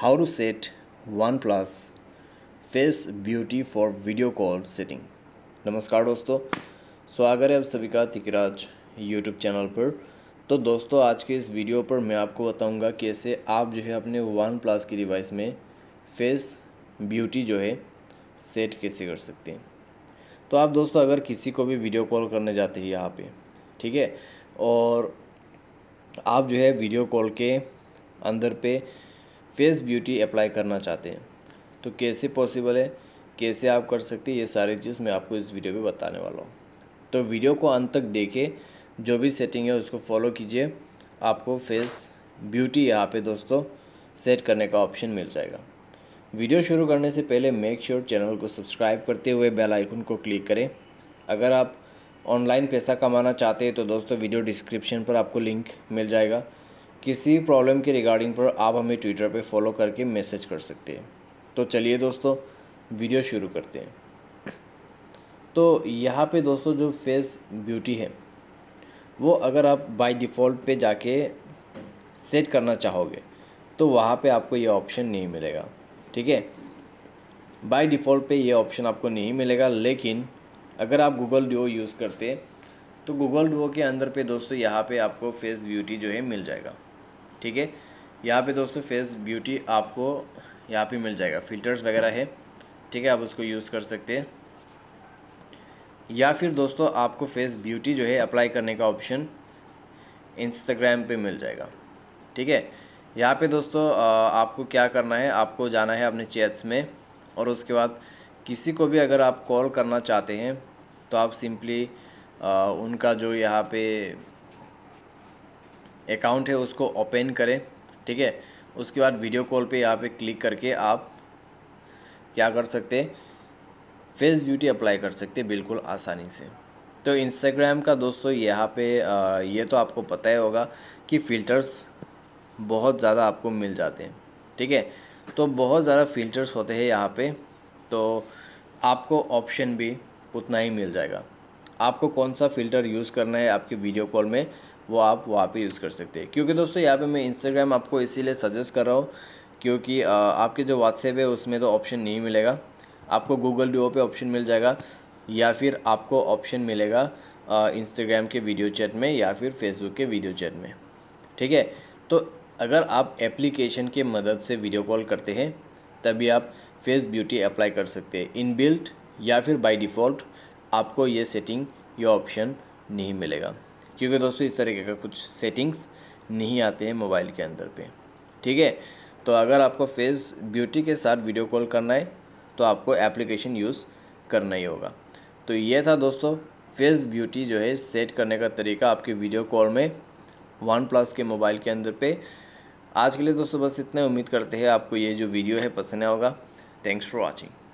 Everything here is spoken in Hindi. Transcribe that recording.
how to set OnePlus face beauty for video call setting नमस्कार दोस्तों स्वागत है आप सभी का तिकराज यूट्यूब चैनल पर तो दोस्तों आज के इस वीडियो पर मैं आपको बताऊंगा कैसे आप जो है अपने वन प्लस की डिवाइस में फेस ब्यूटी जो है सेट कैसे कर सकते हैं तो आप दोस्तों अगर किसी को भी वीडियो कॉल करने जाते हैं यहाँ पे ठीक है और आप जो है वीडियो कॉल के अंदर पे फेस ब्यूटी अप्लाई करना चाहते हैं तो कैसे पॉसिबल है कैसे आप कर सकते हैं ये सारी चीज़ मैं आपको इस वीडियो में बताने वाला हूँ तो वीडियो को अंत तक देखें जो भी सेटिंग है उसको फॉलो कीजिए आपको फेस ब्यूटी यहाँ पे दोस्तों सेट करने का ऑप्शन मिल जाएगा वीडियो शुरू करने से पहले मेक श्योर sure चैनल को सब्सक्राइब करते हुए बेल आइकन को क्लिक करें अगर आप ऑनलाइन पैसा कमाना चाहते हैं तो दोस्तों वीडियो डिस्क्रिप्शन पर आपको लिंक मिल जाएगा किसी प्रॉब्लम के रिगार्डिंग पर आप हमें ट्विटर पे फॉलो करके मैसेज कर सकते हैं तो चलिए दोस्तों वीडियो शुरू करते हैं तो यहाँ पे दोस्तों जो फेस ब्यूटी है वो अगर आप बाय डिफ़ॉल्ट पे जाके सेट करना चाहोगे तो वहाँ पे आपको ये ऑप्शन नहीं मिलेगा ठीक है बाय डिफ़ॉल्ट पे ये ऑप्शन आपको नहीं मिलेगा लेकिन अगर आप गूगल डिओ यूज़ करते तो गूगल डिओ के अंदर पे दोस्तों यहाँ पे आपको फेस ब्यूटी जो है मिल जाएगा ठीक है यहाँ पे दोस्तों फेस ब्यूटी आपको यहाँ पे मिल जाएगा फिल्टर्स वगैरह है ठीक है आप उसको यूज़ कर सकते हैं या फिर दोस्तों आपको फेस ब्यूटी जो है अप्लाई करने का ऑप्शन इंस्टाग्राम पे मिल जाएगा ठीक है यहाँ पे दोस्तों आपको क्या करना है आपको जाना है अपने चैट्स में और उसके बाद किसी को भी अगर आप कॉल करना चाहते हैं तो आप सिंपली उनका जो यहाँ पे अकाउंट है उसको ओपन करें ठीक है उसके बाद वीडियो कॉल पे यहाँ पे क्लिक करके आप क्या कर सकते फेस ब्यूटी अप्लाई कर सकते बिल्कुल आसानी से तो इंस्टाग्राम का दोस्तों यहाँ पे ये तो आपको पता ही होगा कि फ़िल्टर्स बहुत ज़्यादा आपको मिल जाते हैं ठीक है तो बहुत ज़्यादा फ़िल्टर्स होते हैं यहाँ पे तो आपको ऑप्शन भी उतना ही मिल जाएगा आपको कौन सा फ़िल्टर यूज़ करना है आपकी वीडियो कॉल में वो आप वहाँ पर यूज़ कर सकते हैं क्योंकि दोस्तों यहाँ पे मैं इंस्टाग्राम आपको इसीलिए सजेस्ट कर रहा हूँ क्योंकि आपके जो व्हाट्सएप है उसमें तो ऑप्शन नहीं मिलेगा आपको गूगल डिओ पे ऑप्शन मिल जाएगा या फिर आपको ऑप्शन मिलेगा इंस्टाग्राम के वीडियो चैट में या फिर फेसबुक के वीडियो चैट में ठीक है तो अगर आप एप्लीकेशन के मदद से वीडियो कॉल करते हैं तभी आप फेस ब्यूटी अप्लाई कर सकते हैं इन बिल्ट या फिर बाई डिफ़ॉल्ट आपको ये सेटिंग ये ऑप्शन नहीं मिलेगा क्योंकि दोस्तों इस तरीके का कुछ सेटिंग्स नहीं आते हैं मोबाइल के अंदर पे ठीक है तो अगर आपको फेस ब्यूटी के साथ वीडियो कॉल करना है तो आपको एप्लीकेशन यूज़ करना ही होगा तो ये था दोस्तों फेस ब्यूटी जो है सेट करने का तरीका आपके वीडियो कॉल में वन प्लस के मोबाइल के अंदर पे आज के लिए दोस्तों बस इतना उम्मीद करते हैं आपको ये जो वीडियो है पसंद आएगा थैंक्स फॉर वॉचिंग